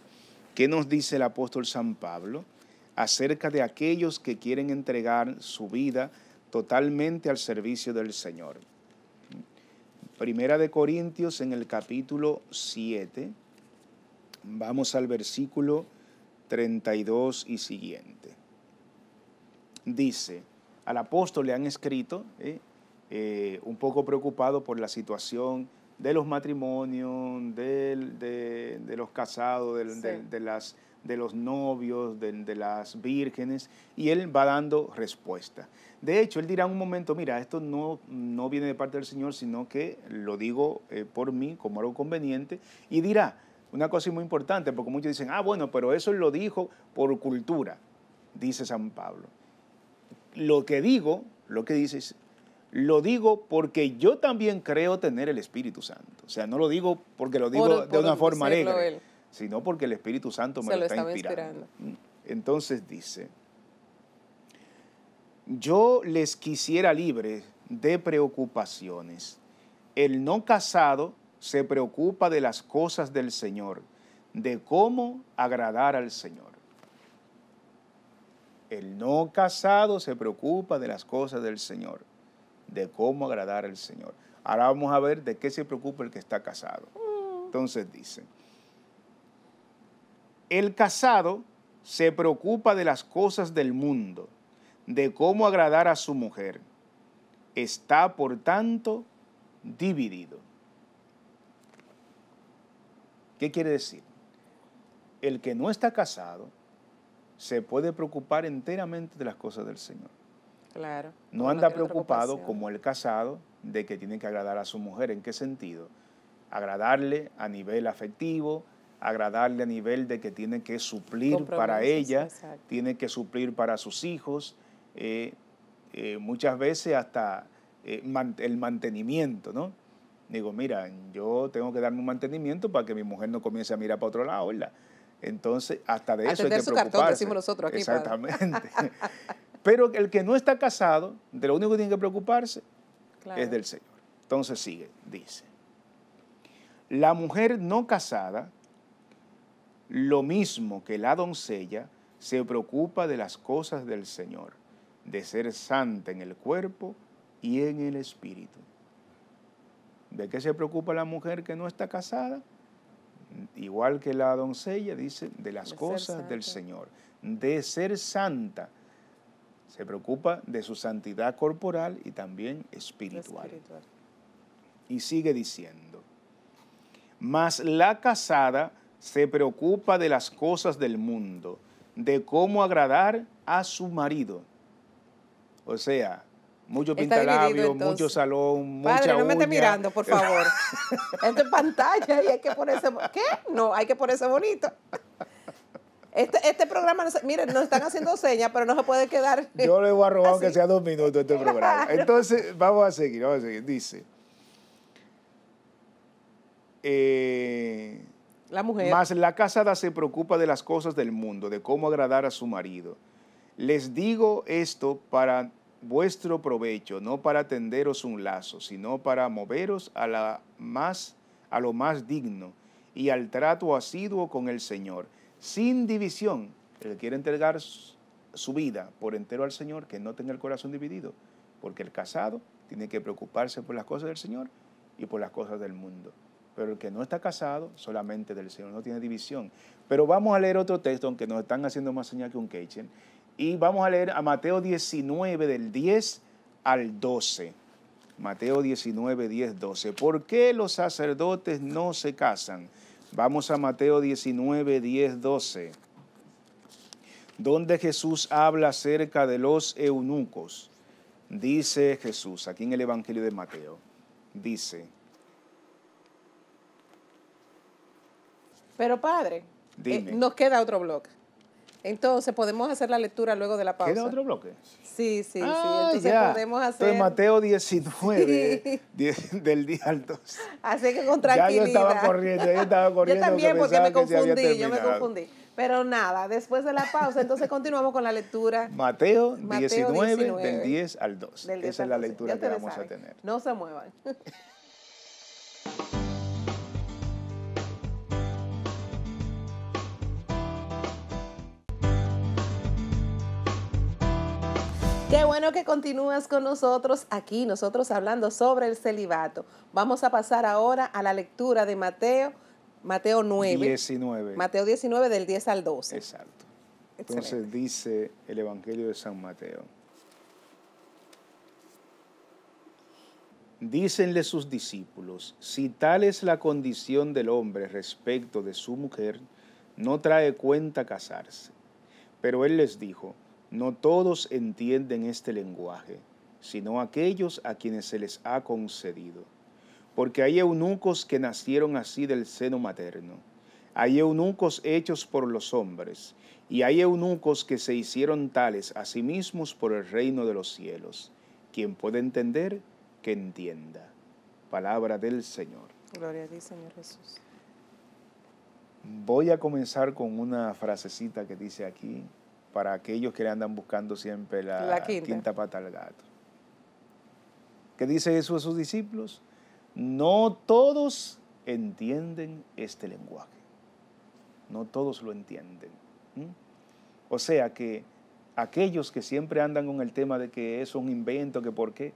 ¿Qué nos dice el apóstol San Pablo acerca de aquellos que quieren entregar su vida totalmente al servicio del Señor? Primera de Corintios en el capítulo 7, vamos al versículo 32 y siguiente. Dice, al apóstol le han escrito, eh, eh, un poco preocupado por la situación de los matrimonios, de, los casados, de, las, de los novios, de, las vírgenes, y él va dando respuesta. De hecho, él dirá un momento, mira, esto no, no viene de parte del Señor, sino que lo digo eh, por mí como algo conveniente, y dirá, una cosa muy importante, porque muchos dicen, ah, bueno, pero eso lo dijo por cultura, dice San Pablo. Lo que digo, lo que dices, lo digo porque yo también creo tener el Espíritu Santo. O sea, no lo digo porque lo digo de una forma alegre, sino porque el Espíritu Santo me lo, está inspirando. Mm. Entonces dice, yo les quisiera libres de preocupaciones. El no casado se preocupa de las cosas del Señor, de cómo agradar al Señor. El no casado se preocupa de las cosas del Señor, de cómo agradar al Señor. Ahora vamos a ver de qué se preocupa el que está casado. Entonces dice, el casado se preocupa de las cosas del mundo, de cómo agradar a su mujer. Está, por tanto, dividido. ¿Qué quiere decir? El que no está casado se puede preocupar enteramente de las cosas del Señor. Claro. No anda preocupado como el casado de que tiene que agradar a su mujer. ¿En qué sentido? Agradarle a nivel afectivo, agradarle a nivel de que tiene que suplir para ella, tiene que suplir para sus hijos, eh, eh, muchas veces hasta eh, el mantenimiento, ¿no? digo, mira, yo tengo que darme un mantenimiento para que mi mujer no comience a mirar para otro lado, ¿verdad? Entonces, hasta de eso hay que su preocuparse. Cartón, decimos nosotros aquí. Exactamente. Pero el que no está casado, de lo único que tiene que preocuparse es del Señor. Entonces sigue, dice. La mujer no casada, lo mismo que la doncella, se preocupa de las cosas del Señor, de ser santa en el cuerpo y en el espíritu. ¿De qué se preocupa la mujer que no está casada? Igual que la doncella, dice, de las cosas del Señor, de ser santa. Se preocupa de su santidad corporal y también espiritual. Y sigue diciendo, mas la casada se preocupa de las cosas del mundo, de cómo agradar a su marido. O sea, mucho pintalabio, mucho salón, Padre, no me esté mirando, por favor. Esto es pantalla y hay que ponerse... ¿Qué? No, hay que ponerse bonito. Este, este programa, miren, nos están haciendo señas, pero no se puede quedar. Yo le voy a robar que sea dos minutos este programa. Entonces, vamos a seguir, vamos a seguir. Dice. Eh, la mujer. Más la casada se preocupa de las cosas del mundo, de cómo agradar a su marido. Les digo esto para vuestro provecho, no para tenderos un lazo, sino para moveros a, la más, a lo más digno y al trato asiduo con el Señor, sin división. El que quiere entregar su vida por entero al Señor, que no tenga el corazón dividido, porque el casado tiene que preocuparse por las cosas del Señor y por las cosas del mundo. Pero el que no está casado, solamente del Señor, no tiene división. Pero vamos a leer otro texto, aunque nos están haciendo más señal que un quechen, y vamos a leer a Mateo 19 del 10 al 12. Mateo 19, 10, 12. ¿Por qué los sacerdotes no se casan? Vamos a Mateo 19, 10, 12, donde Jesús habla acerca de los eunucos. Dice Jesús, aquí en el Evangelio de Mateo, dice. Pero padre, eh, nos queda otro bloque. Entonces, podemos hacer la lectura luego de la pausa. ¿Queda otro bloque? Sí, sí, sí. Entonces, podemos hacer. Entonces, Mateo 19, del 10 al 2. Así que con tranquilidad. Ya yo estaba corriendo, yo estaba corriendo. yo también, porque me confundí, yo me confundí. Pero nada, después de la pausa, entonces continuamos con la lectura. Mateo, 19, del 10 al 2. Esa es la lectura que vamos a tener. No se muevan. Qué bueno que continúas con nosotros aquí, nosotros hablando sobre el celibato. Vamos a pasar ahora a la lectura de Mateo, Mateo 9. 19. Mateo 19 del 10 al 12. Exacto. Entonces dice el Evangelio de San Mateo. Dícenle sus discípulos, si tal es la condición del hombre respecto de su mujer, no trae cuenta casarse. Pero él les dijo, no todos entienden este lenguaje, sino aquellos a quienes se les ha concedido. Porque hay eunucos que nacieron así del seno materno, hay eunucos hechos por los hombres, y hay eunucos que se hicieron tales a sí mismos por el reino de los cielos. Quien puede entender, que entienda. Palabra del Señor. Gloria a ti, Señor Jesús. Voy a comenzar con una frasecita que dice aquí, para aquellos que le andan buscando siempre la, quinta. pata al gato. ¿Qué dice eso a sus discípulos? No todos entienden este lenguaje. No todos lo entienden. O sea que aquellos que siempre andan con el tema de que es un invento, que por qué,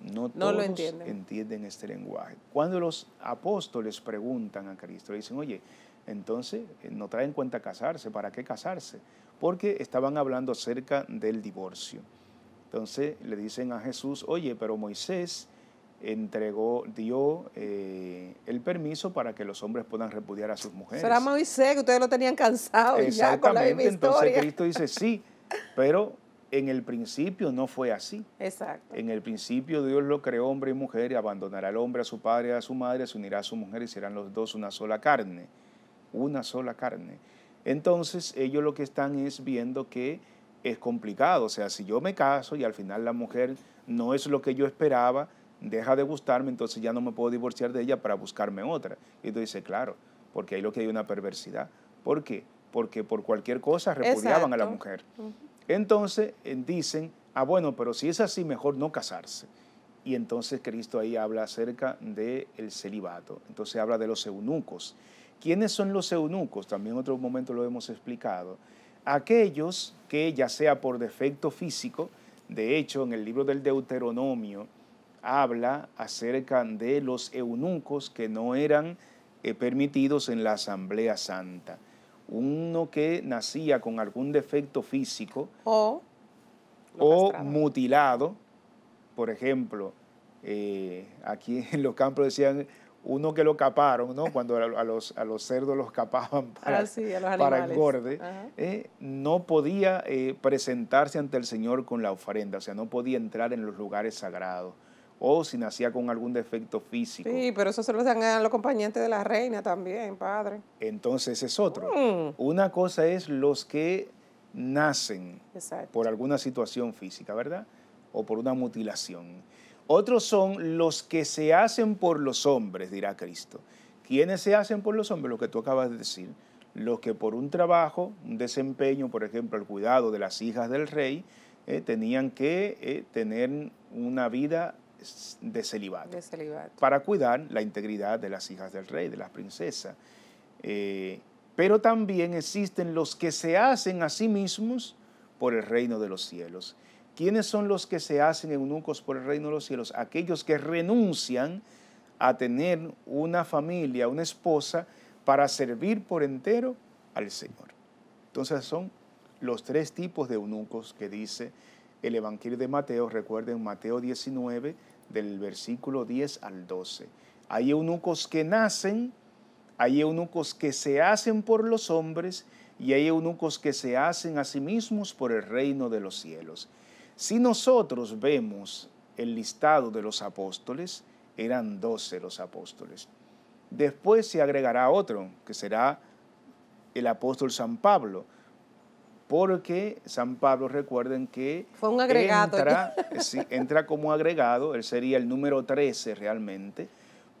no, todos lo entienden. entienden. este lenguaje. Cuando los apóstoles preguntan a Cristo, le dicen, oye, entonces, eh, no trae en cuenta casarse. ¿Para qué casarse? Porque estaban hablando acerca del divorcio. Entonces le dicen a Jesús, oye, pero Moisés entregó, dio eh, el permiso para que los hombres puedan repudiar a sus mujeres. Será Moisés, que ustedes lo tenían cansado Exactamente, ya con la misma entonces Cristo dice, sí, pero en el principio no fue así. Exacto. En el principio Dios lo creó hombre y mujer y abandonará al hombre a su padre y a su madre, se unirá a su mujer y serán los dos una sola carne una sola carne. Entonces ellos lo que están es viendo que es complicado, o sea, si yo me caso y al final la mujer no es lo que yo esperaba, deja de gustarme, entonces ya no me puedo divorciar de ella para buscarme otra. Y tú dices, claro, porque ahí lo que hay una perversidad. ¿Por qué? Porque por cualquier cosa repudiaban a la mujer. Entonces eh, dicen, ah, bueno, pero si es así, mejor no casarse. Y entonces Cristo ahí habla acerca del el celibato, entonces habla de los eunucos. ¿Quiénes son los eunucos? También en otro momento lo hemos explicado. Aquellos que, ya sea por defecto físico, de hecho, en el libro del Deuteronomio habla acerca de los eunucos que no eran eh, permitidos en la Asamblea Santa. Uno que nacía con algún defecto físico o, mutilado, por ejemplo, eh, aquí en los campos decían uno que lo caparon, ¿no? Cuando a, los, a los cerdos los capaban ah, para, engorde, eh, no podía eh, presentarse ante el Señor con la ofrenda, o sea, no podía entrar en los lugares sagrados. O si nacía con algún defecto físico. Sí, pero eso se lo dan a los acompañantes de la reina también, padre. Entonces es otro. Mm. Una cosa es los que nacen por alguna situación física, ¿verdad? O por una mutilación. Otros son los que se hacen por los hombres, dirá Cristo. ¿Quiénes se hacen por los hombres? Lo que tú acabas de decir. Los que por un trabajo, un desempeño, por ejemplo, el cuidado de las hijas del rey, eh, tenían que eh, tener una vida de celibato, de celibato, para cuidar la integridad de las hijas del rey, de las princesas. Eh, pero también existen los que se hacen a sí mismos por el reino de los cielos. ¿Quiénes son los que se hacen eunucos por el reino de los cielos? Aquellos que renuncian a tener una familia, una esposa, para servir por entero al Señor. Entonces son los tres tipos de eunucos que dice el Evangelio de Mateo. Recuerden Mateo 19, del versículo 10 al 12. Hay eunucos que nacen, hay eunucos que se hacen por los hombres y hay eunucos que se hacen a sí mismos por el reino de los cielos. Si nosotros vemos el listado de los apóstoles, eran 12 los apóstoles. Después se agregará otro, que será el apóstol San Pablo, porque San Pablo, recuerden que Fue un agregado. Entra, entra como agregado, él sería el número 13 realmente.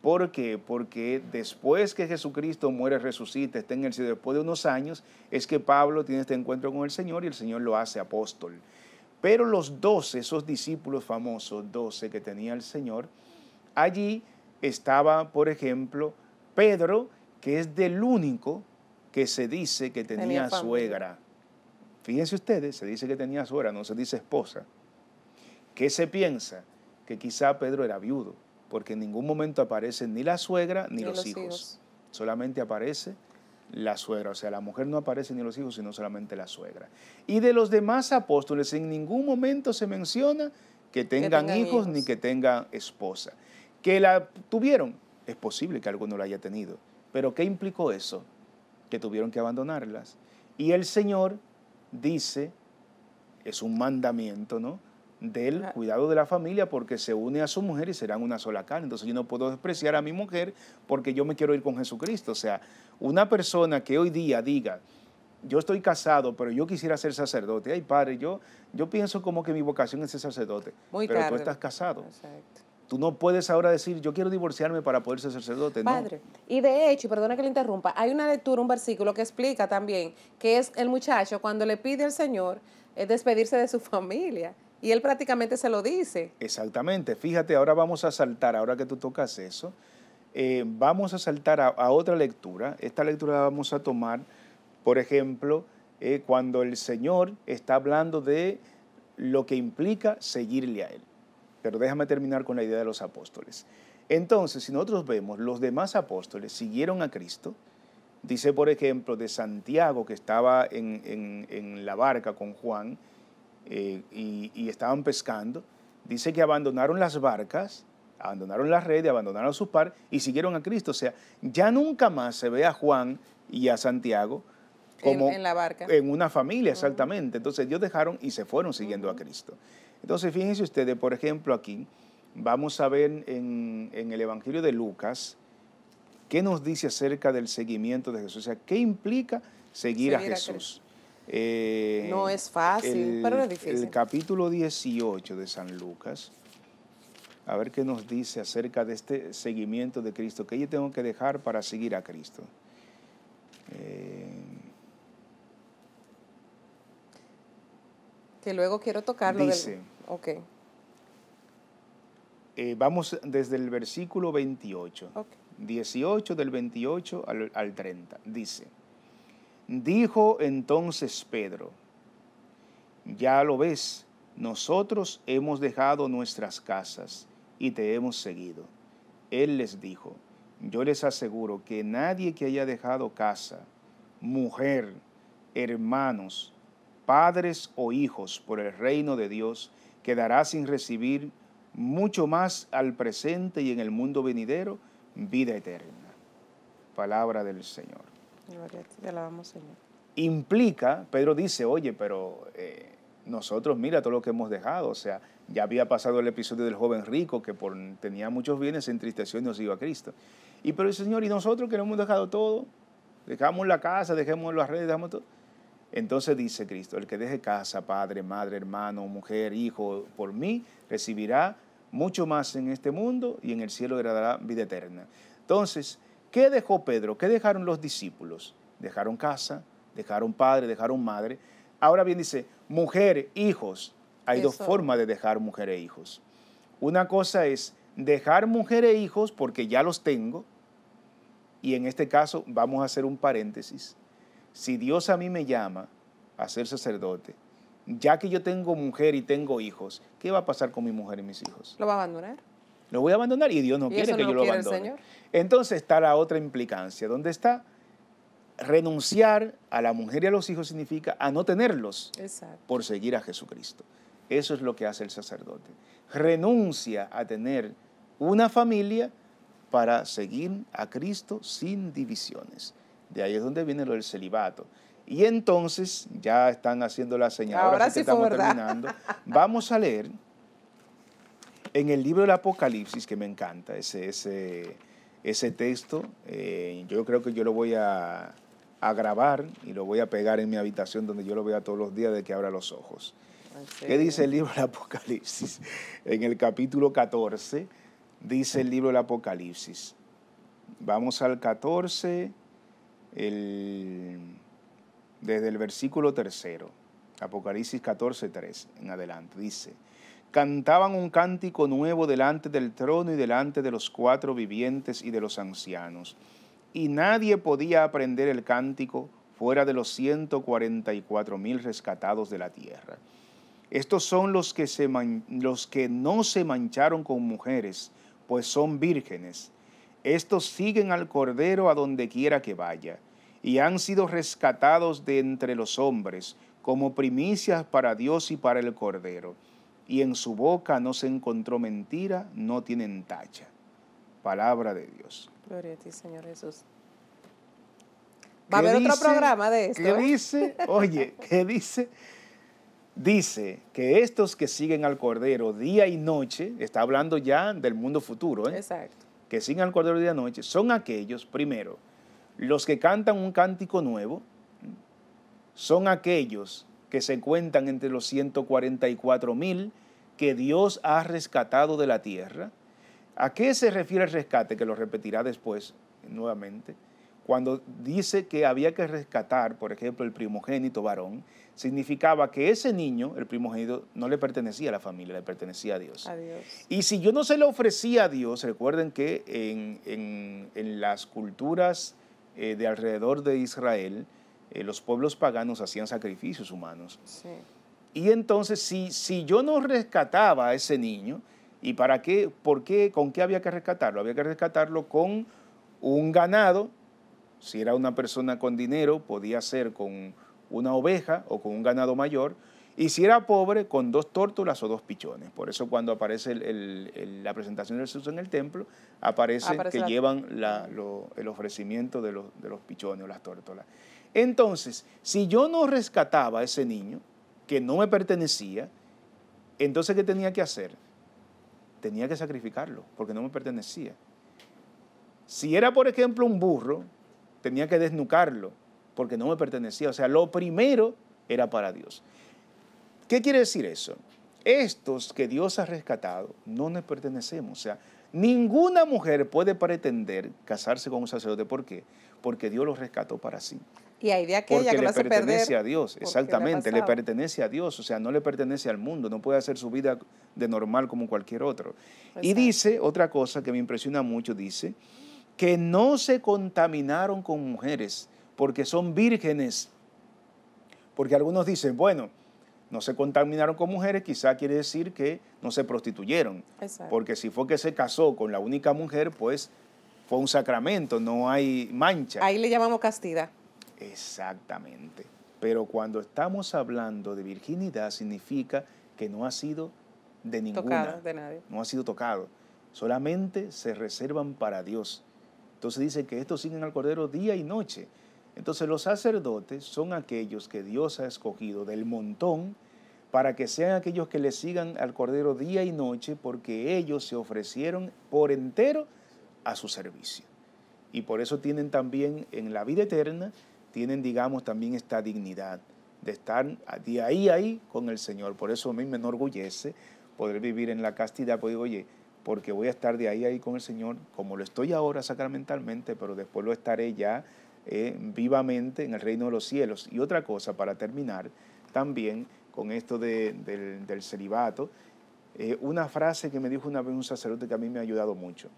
¿Por qué? Porque después que Jesucristo muere, resucita, está en el cielo, después de unos años, es que Pablo tiene este encuentro con el Señor y el Señor lo hace apóstol. Pero los doce, esos discípulos famosos, doce que tenía el Señor, allí estaba, por ejemplo, Pedro, que es del único que se dice que tenía suegra. Fíjense ustedes, se dice que tenía suegra, no se dice esposa. ¿Qué se piensa? Que quizá Pedro era viudo, porque en ningún momento aparece ni la suegra ni, los, hijos. Solamente aparece la suegra. O sea, la mujer no aparece ni los hijos, sino solamente la suegra. Y de los demás apóstoles, en ningún momento se menciona que tengan, hijos, ni que tengan esposa. Que la tuvieron, es posible que alguno la haya tenido. Pero ¿qué implicó eso? Que tuvieron que abandonarlas. Y el Señor dice, es un mandamiento, ¿no? del cuidado de la familia porque se une a su mujer y serán una sola carne. Entonces yo no puedo despreciar a mi mujer porque yo me quiero ir con Jesucristo. O sea, una persona que hoy día diga, yo estoy casado, pero yo quisiera ser sacerdote. Ay, padre, yo, yo pienso como que mi vocación es ser sacerdote. Muy pero tú estás casado. Exacto. Tú no puedes ahora decir, yo quiero divorciarme para poder ser sacerdote. Padre, y de hecho, perdona que le interrumpa, hay una lectura, un versículo que explica también que es el muchacho cuando le pide al Señor eh, despedirse de su familia. Y él prácticamente se lo dice. Exactamente. Fíjate, ahora vamos a saltar, ahora que tú tocas eso. Eh, vamos a saltar a, otra lectura. Esta lectura la vamos a tomar, por ejemplo, eh, cuando el Señor está hablando de lo que implica seguirle a Él. Pero déjame terminar con la idea de los apóstoles. Entonces, si nosotros vemos, los demás apóstoles siguieron a Cristo. Dice, por ejemplo, de Santiago, que estaba en, la barca con Juan eh, y estaban pescando. Dice que abandonaron las barcas abandonaron la red abandonaron abandonaron sus par y siguieron a Cristo. O sea, ya nunca más se ve a Juan y a Santiago como en, la barca. En una familia, exactamente. Entonces ellos dejaron y se fueron siguiendo a Cristo. Entonces fíjense ustedes, por ejemplo, aquí vamos a ver en, el Evangelio de Lucas qué nos dice acerca del seguimiento de Jesús. O sea, ¿qué implica seguir, a Jesús? Eh, no es fácil, pero es difícil. El capítulo 18 de San Lucas a ver qué nos dice acerca de este seguimiento de Cristo, que yo tengo que dejar para seguir a Cristo. Eh, que luego quiero tocarlo. Dice, eh, vamos desde el versículo 28, 18 del 28 al 30. Dice, dijo entonces Pedro, ya lo ves, nosotros hemos dejado nuestras casas y te hemos seguido. Él les dijo, yo les aseguro que nadie que haya dejado casa, mujer, hermanos, padres o hijos por el reino de Dios, quedará sin recibir mucho más al presente y en el mundo venidero vida eterna. Palabra del Señor. Implica, Pedro dice, oye, pero eh, nosotros mira todo lo que hemos dejado. O sea, ya había pasado el episodio del joven rico que tenía muchos bienes, se entristeció y nos iba a Cristo. Y pero el Señor, y nosotros que no hemos dejado todo, dejamos la casa, dejemos las redes, dejamos todo. Entonces dice Cristo, el que deje casa, padre, madre, hermano, mujer, hijo, por mí, recibirá mucho más en este mundo y en el cielo heredará vida eterna. Entonces, ¿qué dejó Pedro? ¿Qué dejaron los discípulos? Dejaron casa, dejaron padre, dejaron madre Ahora bien dice, mujer, hijos. Hay dos formas de dejar mujer e hijos. Una cosa es dejar mujer e hijos porque ya los tengo. Y en este caso vamos a hacer un paréntesis. Si Dios a mí me llama a ser sacerdote, ya que yo tengo mujer y tengo hijos, ¿qué va a pasar con mi mujer y mis hijos? ¿Lo va a abandonar? Lo voy a abandonar y Dios no quiere que yo lo abandone. Entonces está la otra implicancia. ¿Dónde está? renunciar a la mujer y a los hijos significa a no tenerlos por seguir a Jesucristo. Eso es lo que hace el sacerdote. Renuncia a tener una familia para seguir a Cristo sin divisiones. De ahí es donde viene lo del celibato. Y entonces, ya están haciendo la señal, ahora, sí que estamos terminando. Vamos a leer en el libro del Apocalipsis, que me encanta ese, ese, texto. Eh, yo creo que yo lo voy a, a grabar y lo voy a pegar en mi habitación donde yo lo veo todos los días de que abra los ojos. ¿Qué dice el libro del Apocalipsis? En el capítulo 14 dice el libro del Apocalipsis. Vamos al 14, el, desde el versículo tercero, Apocalipsis 14, 3 en adelante. Dice, cantaban un cántico nuevo delante del trono y delante de los cuatro vivientes y de los ancianos y nadie podía aprender el cántico fuera de los 144 mil rescatados de la tierra. Estos son los que, se los que no se mancharon con mujeres, pues son vírgenes. Estos siguen al Cordero a donde quiera que vaya, y han sido rescatados de entre los hombres, como primicias para Dios y para el Cordero. Y en su boca no se encontró mentira, no tienen tacha. Palabra de Dios. Gloria a ti, Señor Jesús. ¿Va a haber otro programa de esto? ¿Qué ¿eh? dice? Oye, ¿qué dice? Dice que estos que siguen al Cordero día y noche, está hablando ya del mundo futuro, ¿eh? Exacto. Que siguen al Cordero día y noche, son aquellos, primero, los que cantan un cántico nuevo, son aquellos que se cuentan entre los 144 mil que Dios ha rescatado de la tierra, ¿A qué se refiere el rescate? Que lo repetirá después nuevamente. Cuando dice que había que rescatar, por ejemplo, el primogénito varón, significaba que ese niño, el primogénito, no le pertenecía a la familia, le pertenecía a Dios. Y si yo no se lo ofrecía a Dios, recuerden que en, las culturas eh, de alrededor de Israel, eh, los pueblos paganos hacían sacrificios humanos. Y entonces, si, si yo no rescataba a ese niño, ¿Y para qué? ¿Por qué? ¿Con qué había que rescatarlo? Había que rescatarlo con un ganado. Si era una persona con dinero, podía ser con una oveja o con un ganado mayor. Y si era pobre, con dos tórtolas o dos pichones. Por eso cuando aparece la presentación del Jesús en el templo, aparece, que llevan el ofrecimiento de los, de los pichones o las tórtolas. Entonces, si yo no rescataba a ese niño, que no me pertenecía, entonces ¿qué tenía que hacer? tenía que sacrificarlo porque no me pertenecía. Si era, por ejemplo, un burro, tenía que desnucarlo porque no me pertenecía. O sea, lo primero era para Dios. ¿Qué quiere decir eso? Estos que Dios ha rescatado no nos pertenecemos. O sea, ninguna mujer puede pretender casarse con un sacerdote. ¿Por qué? Porque Dios los rescató para sí. Y de aquella Porque que le pertenece a Dios, exactamente, le, pertenece a Dios, o sea, no le pertenece al mundo, no puede hacer su vida de normal como cualquier otro. Y dice otra cosa que me impresiona mucho, dice que no se contaminaron con mujeres porque son vírgenes. Porque algunos dicen, bueno, no se contaminaron con mujeres, quizá quiere decir que no se prostituyeron. Porque si fue que se casó con la única mujer, pues fue un sacramento, no hay mancha. Ahí le llamamos castidad. Exactamente. Pero cuando estamos hablando de virginidad significa que no ha sido de ninguna, tocado de nadie. no ha sido tocado, solamente se reservan para Dios. Entonces dice que estos siguen al Cordero día y noche. Entonces los sacerdotes son aquellos que Dios ha escogido del montón para que sean aquellos que le sigan al Cordero día y noche porque ellos se ofrecieron por entero a su servicio. Y por eso tienen también en la vida eterna tienen, digamos, también esta dignidad de estar de ahí a ahí con el Señor. Por eso a mí me enorgullece poder vivir en la castidad, porque voy a estar de ahí a ahí con el Señor, como lo estoy ahora sacramentalmente, pero después lo estaré ya eh, vivamente en el reino de los cielos. Y otra cosa, para terminar, también con esto del, celibato, eh, una frase que me dijo una vez un sacerdote que a mí me ha ayudado mucho.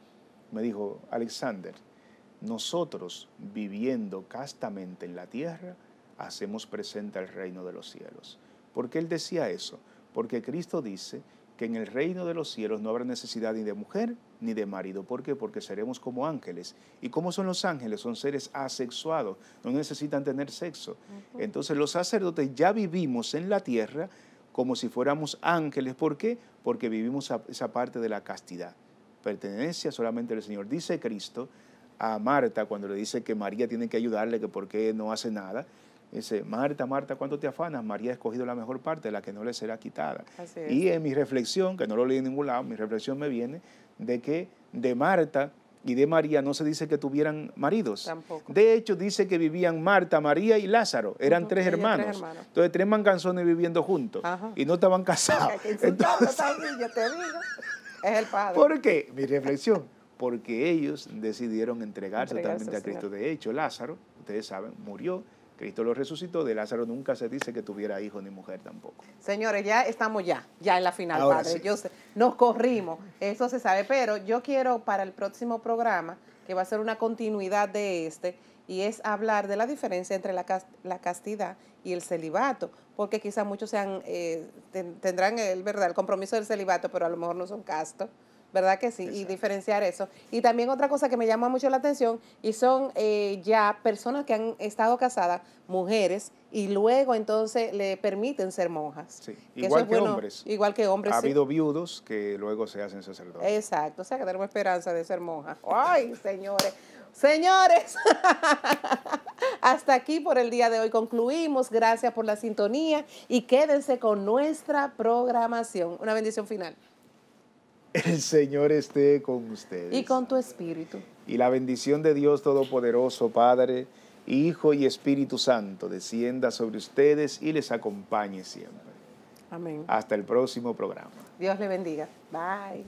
Me dijo, Alexander, nosotros, viviendo castamente en la tierra, hacemos presente al reino de los cielos. ¿Por qué él decía eso? Porque Cristo dice que en el reino de los cielos no habrá necesidad ni de mujer ni de marido. ¿Por qué? Porque seremos como ángeles. ¿Y cómo son los ángeles? Son seres asexuados, no necesitan tener sexo. Entonces los sacerdotes ya vivimos en la tierra como si fuéramos ángeles. ¿Por qué? Porque vivimos esa parte de la castidad. Pertenencia solamente al Señor. Dice Cristo a Marta cuando le dice que María tiene que ayudarle, que por qué no hace nada. Dice, Marta, Marta, ¿cuánto te afanas? María ha escogido la mejor parte, la que no le será quitada. Y en mi reflexión, que no lo leí en ningún lado, mi reflexión me viene de que de Marta y de María no se dice que tuvieran maridos. Tampoco. De hecho, dice que vivían Marta, María y Lázaro. Eran tres, hermanos. Entonces, tres manganzones viviendo juntos. Y no estaban casados. Porque ¿Por qué? Mi reflexión porque ellos decidieron entregarse, totalmente a Cristo. De hecho, Lázaro, ustedes saben, murió, Cristo lo resucitó, de Lázaro nunca se dice que tuviera hijo ni mujer tampoco. Señores, ya estamos ya, ya en la final, Padre. nos corrimos, eso se sabe, pero yo quiero para el próximo programa, que va a ser una continuidad de este, y es hablar de la diferencia entre la, castidad y el celibato, porque quizá muchos sean, eh, tendrán el, ¿verdad? el compromiso del celibato, pero a lo mejor no son castos. ¿verdad que sí? Y diferenciar eso. Y también otra cosa que me llama mucho la atención y son eh, ya personas que han estado casadas, mujeres, y luego entonces le permiten ser monjas. Sí. igual que hombres. Igual que hombres. Ha habido viudos que luego se hacen sacerdotes. Exacto, o sea que tenemos esperanza de ser monjas. ¡Ay, señores! Señores, hasta aquí por el día de hoy concluimos. Gracias por la sintonía y quédense con nuestra programación. Una bendición final. El Señor esté con ustedes. Y con tu espíritu. Y la bendición de Dios Todopoderoso, Padre, Hijo y Espíritu Santo, descienda sobre ustedes y les acompañe siempre. Amén. Hasta el próximo programa. Dios le bendiga. Bye.